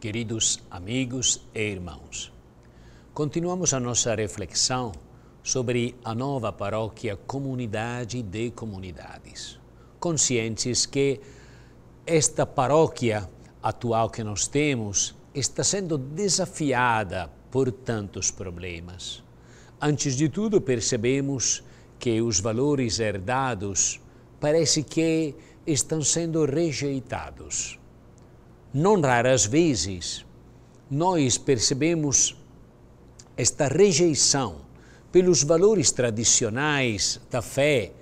Queridos amigos e irmãos, continuamos a nossa reflexão sobre a nova paróquia Comunidade de Comunidades, conscientes que esta paróquia atual que nós temos está sendo desafiada por tantos problemas. Antes de tudo, percebemos que os valores herdados parece que estão sendo rejeitados não raras vezes nós percebemos esta rejeição pelos valores tradicionais da fé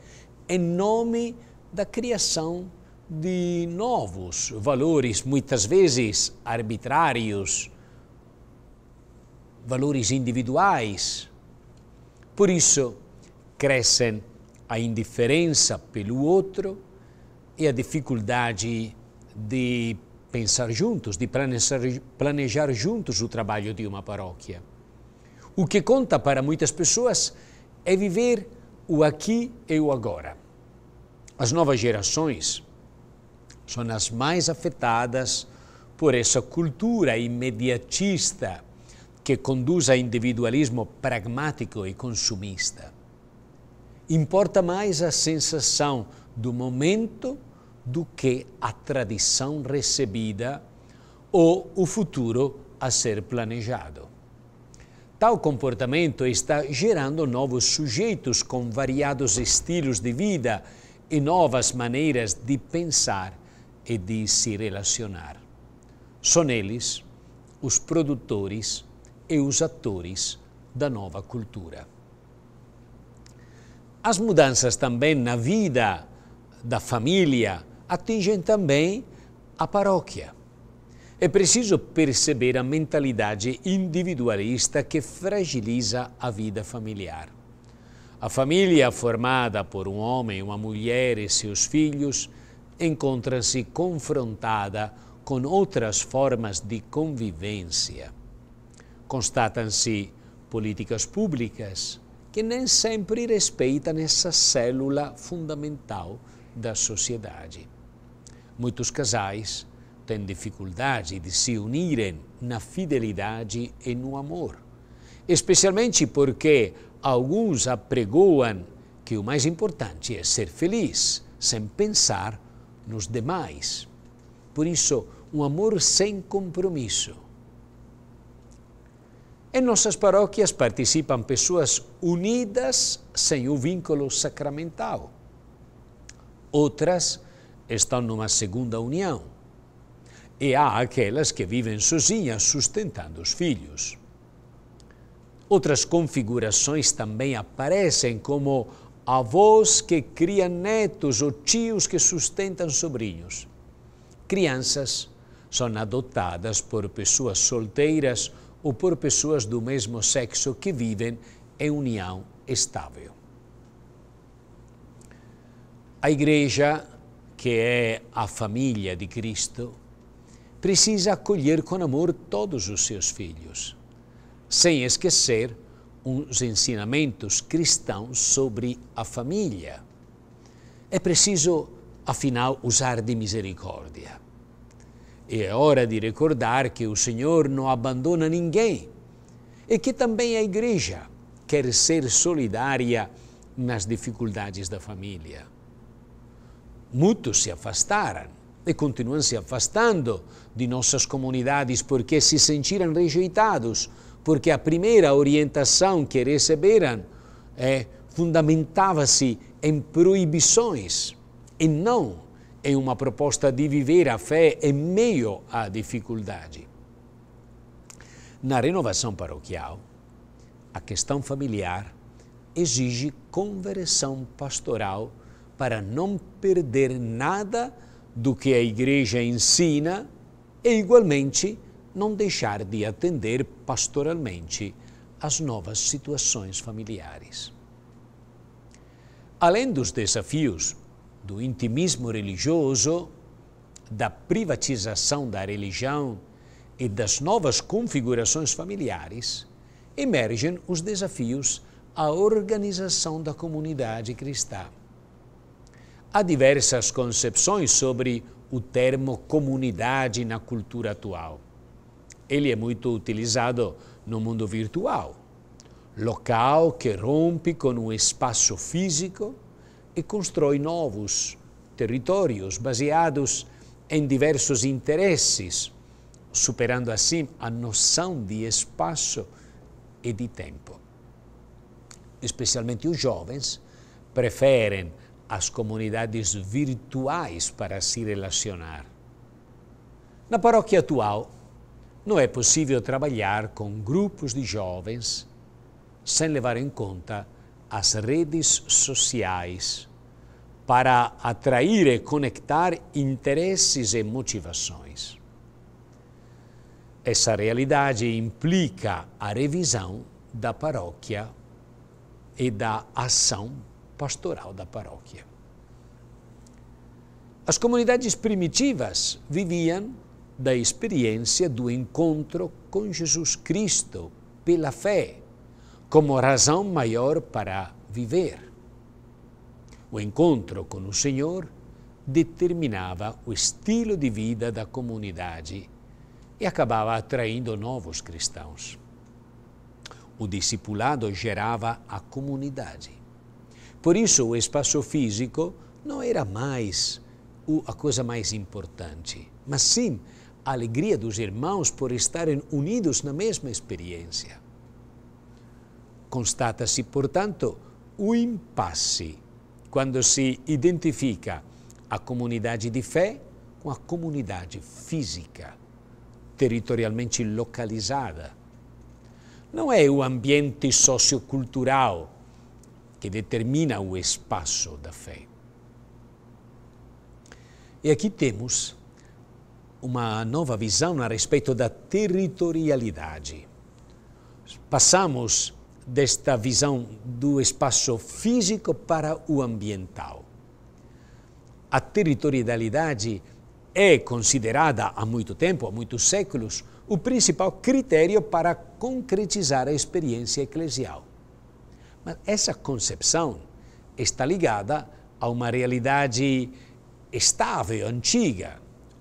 em nome da criação de novos valores, muitas vezes arbitrários, valores individuais. Por isso, crescem a indiferença pelo outro e a dificuldade de pensar juntos, de planejar, planejar juntos o trabalho de uma paróquia. O que conta para muitas pessoas é viver o aqui e o agora. As novas gerações são as mais afetadas por essa cultura imediatista que conduz a individualismo pragmático e consumista. Importa mais a sensação do momento do que a tradição recebida ou o futuro a ser planejado. Tal comportamento está gerando novos sujeitos com variados estilos de vida e novas maneiras de pensar e de se relacionar. São eles os produtores e os atores da nova cultura. As mudanças também na vida da família, atingem também a paróquia. É preciso perceber a mentalidade individualista que fragiliza a vida familiar. A família, formada por um homem, uma mulher e seus filhos, encontra-se confrontada com outras formas de convivência. Constatam-se políticas públicas que nem sempre respeitam essa célula fundamental da sociedade. Muitos casais têm dificuldade de se unirem na fidelidade e no amor, especialmente porque alguns apregoam que o mais importante é ser feliz, sem pensar nos demais. Por isso, um amor sem compromisso. Em nossas paróquias participam pessoas unidas sem o vínculo sacramental. Outras estão numa segunda união. E há aquelas que vivem sozinhas sustentando os filhos. Outras configurações também aparecem, como avós que criam netos ou tios que sustentam sobrinhos. Crianças são adotadas por pessoas solteiras ou por pessoas do mesmo sexo que vivem em união estável. A Igreja que é a família de Cristo, precisa acolher com amor todos os seus filhos, sem esquecer os ensinamentos cristãos sobre a família. É preciso, afinal, usar de misericórdia. E é hora de recordar que o Senhor não abandona ninguém e que também a Igreja quer ser solidária nas dificuldades da família muitos se afastaram e continuam se afastando de nossas comunidades porque se sentiram rejeitados, porque a primeira orientação que receberam é, fundamentava-se em proibições e não em uma proposta de viver a fé em meio à dificuldade. Na renovação paroquial, a questão familiar exige conversão pastoral para não perder nada do que a igreja ensina e, igualmente, não deixar de atender pastoralmente às novas situações familiares. Além dos desafios do intimismo religioso, da privatização da religião e das novas configurações familiares, emergem os desafios à organização da comunidade cristã. Há diversas concepções sobre o termo comunidade na cultura atual. Ele é muito utilizado no mundo virtual, local que rompe com o espaço físico e constrói novos territórios baseados em diversos interesses, superando assim a noção de espaço e de tempo. Especialmente os jovens preferem as comunidades virtuais para se relacionar. Na paróquia atual, não é possível trabalhar com grupos de jovens sem levar em conta as redes sociais para atrair e conectar interesses e motivações. Essa realidade implica a revisão da paróquia e da ação pastoral da paróquia. As comunidades primitivas viviam da experiência do encontro com Jesus Cristo pela fé, como razão maior para viver. O encontro com o Senhor determinava o estilo de vida da comunidade e acabava atraindo novos cristãos. O discipulado gerava a comunidade. Por isso, o espaço físico não era mais a coisa mais importante, mas sim a alegria dos irmãos por estarem unidos na mesma experiência. Constata-se, portanto, o impasse quando se identifica a comunidade de fé com a comunidade física, territorialmente localizada. Não é o ambiente sociocultural que determina o espaço da fé. E aqui temos uma nova visão a respeito da territorialidade. Passamos desta visão do espaço físico para o ambiental. A territorialidade é considerada há muito tempo, há muitos séculos, o principal critério para concretizar a experiência eclesial. Mas essa concepção está ligada a uma realidade estável, antiga.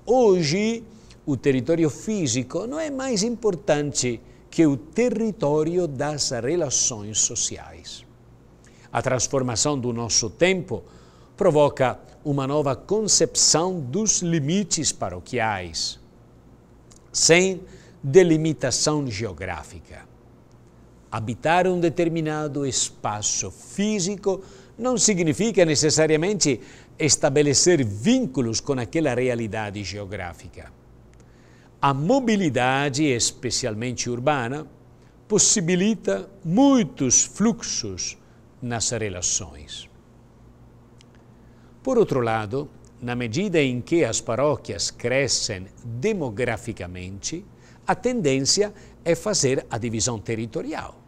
Hoje, o território físico não é mais importante que o território das relações sociais. A transformação do nosso tempo provoca uma nova concepção dos limites paroquiais, sem delimitação geográfica. Habitar um determinado espaço físico não significa necessariamente estabelecer vínculos com aquela realidade geográfica. A mobilidade, especialmente urbana, possibilita muitos fluxos nas relações. Por outro lado, na medida em que as paróquias crescem demograficamente, a tendência é fazer a divisão territorial.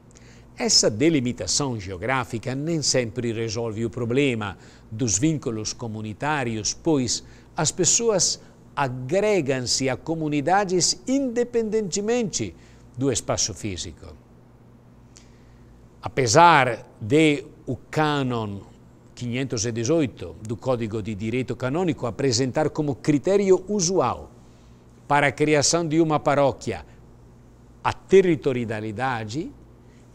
Essa delimitação geográfica nem sempre resolve o problema dos vínculos comunitários, pois as pessoas agregam-se a comunidades independentemente do espaço físico. Apesar de o cânon 518 do Código de Direito Canônico apresentar como critério usual para a criação de uma paróquia a territorialidade,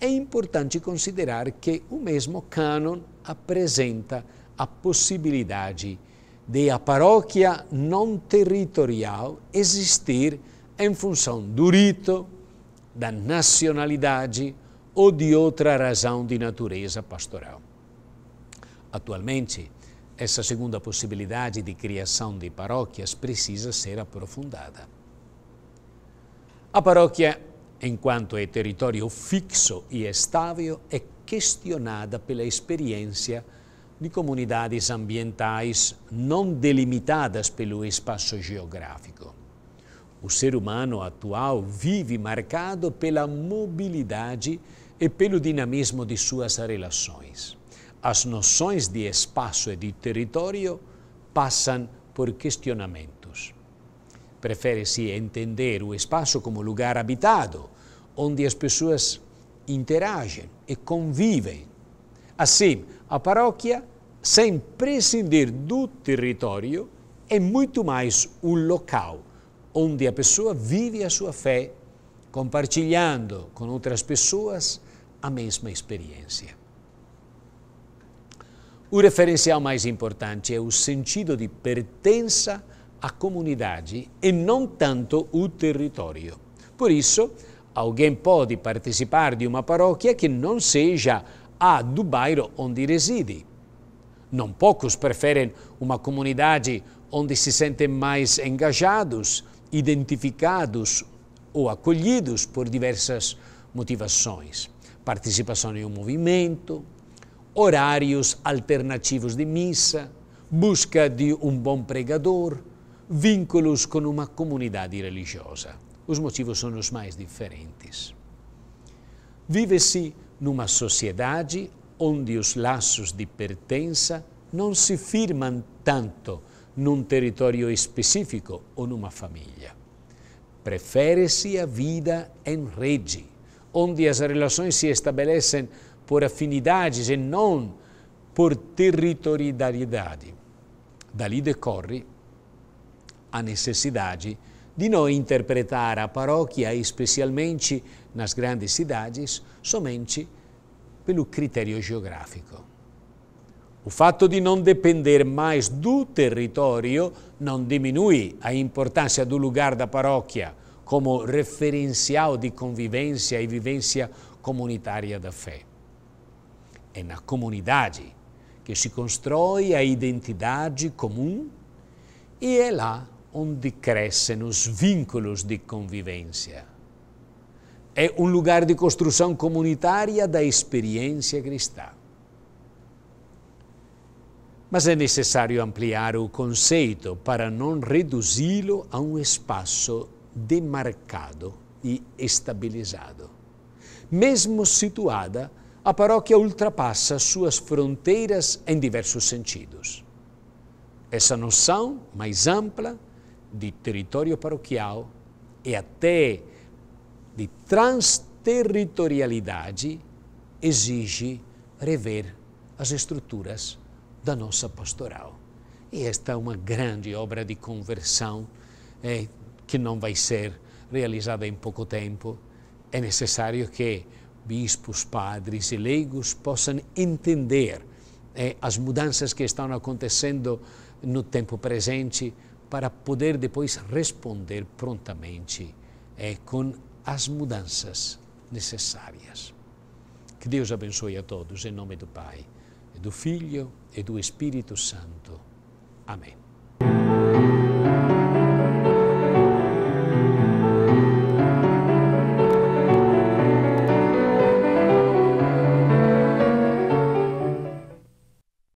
é importante considerar que o mesmo cânon apresenta a possibilidade de a paróquia não territorial existir em função do rito, da nacionalidade ou de outra razão de natureza pastoral. Atualmente, essa segunda possibilidade de criação de paróquias precisa ser aprofundada. A paróquia Enquanto é território fixo e estável, é questionada pela experiência de comunidades ambientais não delimitadas pelo espaço geográfico. O ser humano atual vive marcado pela mobilidade e pelo dinamismo de suas relações. As noções de espaço e de território passam por questionamentos. Prefere-se entender o espaço como lugar habitado, onde as pessoas interagem e convivem. Assim, a paróquia, sem prescindir do território, é muito mais um local onde a pessoa vive a sua fé, compartilhando com outras pessoas a mesma experiência. O referencial mais importante é o sentido de pertença à comunidade e não tanto o território. Por isso, Alguém pode participar de uma paróquia que não seja a do bairro onde reside. Não poucos preferem uma comunidade onde se sentem mais engajados, identificados ou acolhidos por diversas motivações. Participação em um movimento, horários alternativos de missa, busca de um bom pregador, vínculos com uma comunidade religiosa os motivos são os mais diferentes. Vive-se numa sociedade onde os laços de pertença não se firmam tanto num território específico ou numa família. Prefere-se a vida em rede, onde as relações se estabelecem por afinidades e não por territorialidade. Dali decorre a necessidade de de não interpretar a paróquia, especialmente nas grandes cidades, somente pelo critério geográfico. O fato de não depender mais do território não diminui a importância do lugar da paróquia como referencial de convivência e vivência comunitária da fé. É na comunidade que se constrói a identidade comum e é lá onde crescem os vínculos de convivência. É um lugar de construção comunitária da experiência cristã. Mas é necessário ampliar o conceito para não reduzi-lo a um espaço demarcado e estabilizado. Mesmo situada, a paróquia ultrapassa suas fronteiras em diversos sentidos. Essa noção mais ampla de território paroquial e até de transterritorialidade exige rever as estruturas da nossa pastoral. E esta é uma grande obra de conversão eh, que não vai ser realizada em pouco tempo. É necessário que bispos, padres e leigos possam entender eh, as mudanças que estão acontecendo no tempo presente, para poder depois responder prontamente é, eh, com as mudanças necessárias. Que Deus abençoe a todos, em nome do Pai, do Filho e do Espírito Santo. Amém.